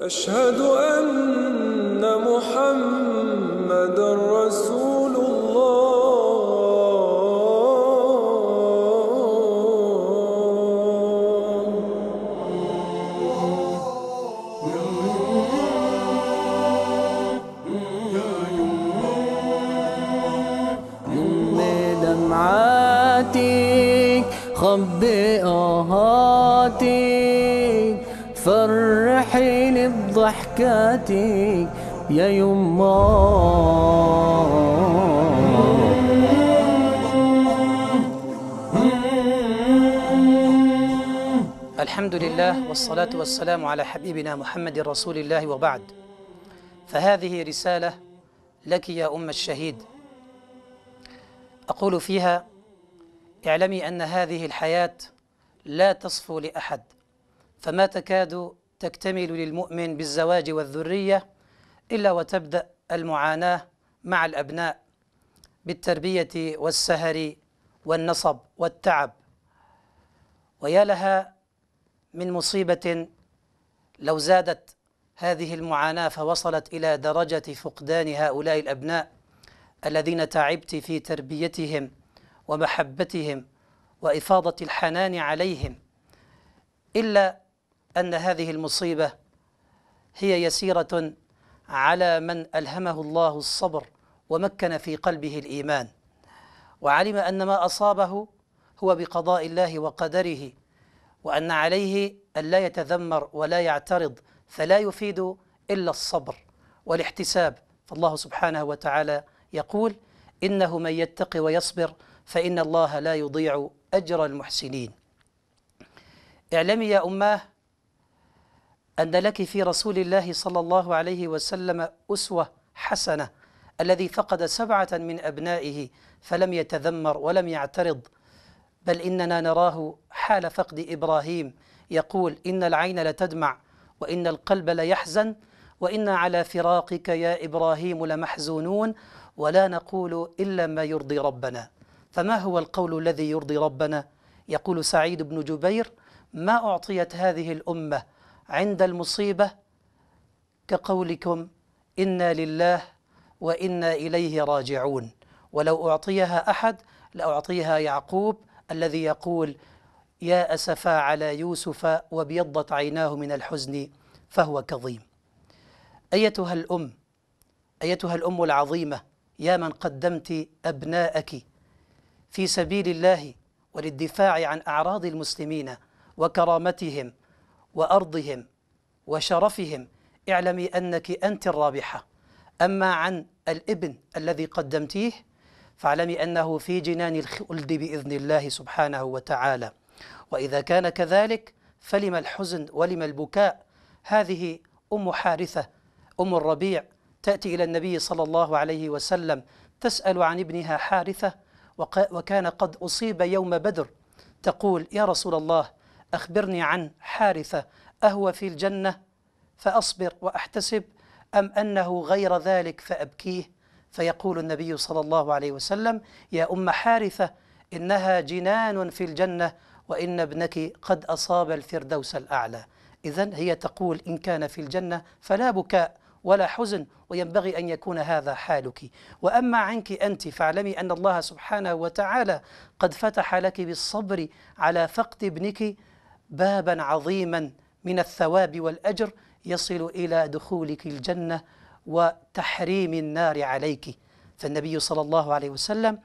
أشهد أن محمد رسول الله يوم دمعاتك خبئها ضحكاتك يا يما الحمد لله والصلاة والسلام على حبيبنا محمد رسول الله وبعد فهذه رسالة لك يا أم الشهيد أقول فيها اعلمي أن هذه الحياة لا تصفو لأحد فما تكاد تكتمل للمؤمن بالزواج والذرية إلا وتبدأ المعاناة مع الأبناء بالتربية والسهر والنصب والتعب ويا لها من مصيبة لو زادت هذه المعاناة فوصلت إلى درجة فقدان هؤلاء الأبناء الذين تعبت في تربيتهم ومحبتهم وإفاضة الحنان عليهم إلا أن هذه المصيبة هي يسيرة على من ألهمه الله الصبر ومكن في قلبه الإيمان وعلم أن ما أصابه هو بقضاء الله وقدره وأن عليه أن لا يتذمر ولا يعترض فلا يفيد إلا الصبر والاحتساب فالله سبحانه وتعالى يقول إنه من يتقي ويصبر فإن الله لا يضيع أجر المحسنين اعلمي يا أماه أن لك في رسول الله صلى الله عليه وسلم أسوة حسنة الذي فقد سبعة من أبنائه فلم يتذمر ولم يعترض بل إننا نراه حال فقد إبراهيم يقول إن العين لتدمع وإن القلب ليحزن وإنا على فراقك يا إبراهيم لمحزونون ولا نقول إلا ما يرضي ربنا فما هو القول الذي يرضي ربنا؟ يقول سعيد بن جبير ما أعطيت هذه الأمة عند المصيبة كقولكم إنا لله وإنا إليه راجعون ولو أعطيها أحد لأعطيها يعقوب الذي يقول يا أسفا على يوسف وابيضت عيناه من الحزن فهو كظيم أيتها الأم أيتها الأم العظيمة يا من قدمت أبناءك في سبيل الله وللدفاع عن أعراض المسلمين وكرامتهم وأرضهم وشرفهم اعلمي أنك أنت الرابحة أما عن الابن الذي قدمتيه فاعلمي أنه في جنان الخلد بإذن الله سبحانه وتعالى وإذا كان كذلك فلم الحزن ولم البكاء هذه أم حارثة أم الربيع تأتي إلى النبي صلى الله عليه وسلم تسأل عن ابنها حارثة وكان قد أصيب يوم بدر تقول يا رسول الله أخبرني عن حارثة أهو في الجنة فأصبر وأحتسب أم أنه غير ذلك فأبكيه فيقول النبي صلى الله عليه وسلم يا أم حارثة إنها جنان في الجنة وإن ابنك قد أصاب الفردوس الأعلى إذا هي تقول إن كان في الجنة فلا بكاء ولا حزن وينبغي أن يكون هذا حالك وأما عنك أنت فاعلمي أن الله سبحانه وتعالى قد فتح لك بالصبر على فقد ابنك بابا عظيما من الثواب والأجر يصل إلى دخولك الجنة وتحريم النار عليك فالنبي صلى الله عليه وسلم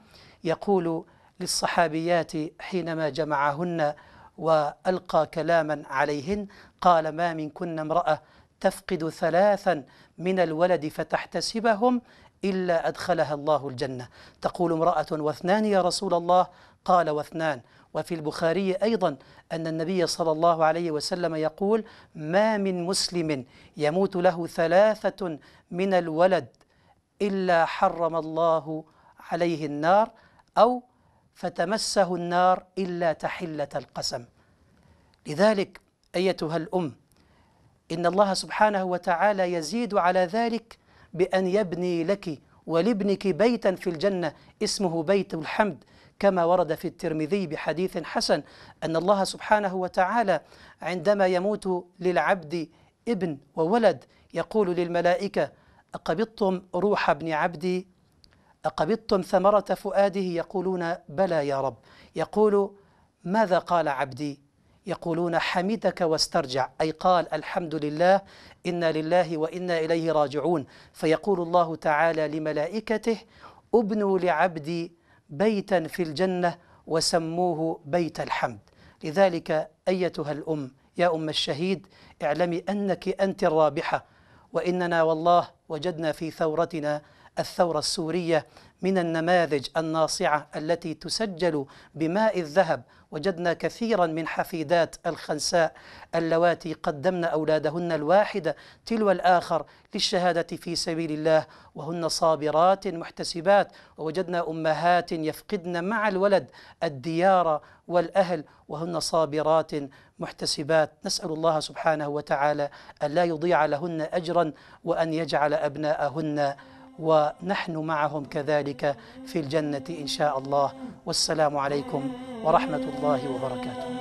يقول للصحابيات حينما جمعهن وألقى كلاما عليهن قال ما منكن امرأة تفقد ثلاثا من الولد فتحتسبهم إلا أدخلها الله الجنة تقول امرأة واثنان يا رسول الله قال واثنان وفي البخاري أيضا أن النبي صلى الله عليه وسلم يقول ما من مسلم يموت له ثلاثة من الولد إلا حرم الله عليه النار أو فتمسه النار إلا تحلة القسم لذلك أيتها الأم إن الله سبحانه وتعالى يزيد على ذلك بأن يبني لك ولابنك بيتا في الجنة اسمه بيت الحمد كما ورد في الترمذي بحديث حسن أن الله سبحانه وتعالى عندما يموت للعبد ابن وولد يقول للملائكة أقبضتم روح ابن عبدي أقبضتم ثمرة فؤاده يقولون بلى يا رب يقول ماذا قال عبدي يقولون حمدك واسترجع أي قال الحمد لله إنا لله وإنا إليه راجعون فيقول الله تعالى لملائكته أبنوا لعبدي بيتا في الجنة وسموه بيت الحمد لذلك أيتها الأم يا أم الشهيد اعلمي أنك أنت الرابحة وإننا والله وجدنا في ثورتنا الثورة السورية من النماذج الناصعة التي تسجل بماء الذهب وجدنا كثيرا من حفيدات الخنساء اللواتي قدمن أولادهن الواحدة تلو الآخر للشهادة في سبيل الله وهن صابرات محتسبات ووجدنا أمهات يفقدن مع الولد الديار والأهل وهن صابرات محتسبات نسأل الله سبحانه وتعالى أن لا يضيع لهن أجرا وأن يجعل أبناءهن ونحن معهم كذلك في الجنة إن شاء الله والسلام عليكم ورحمة الله وبركاته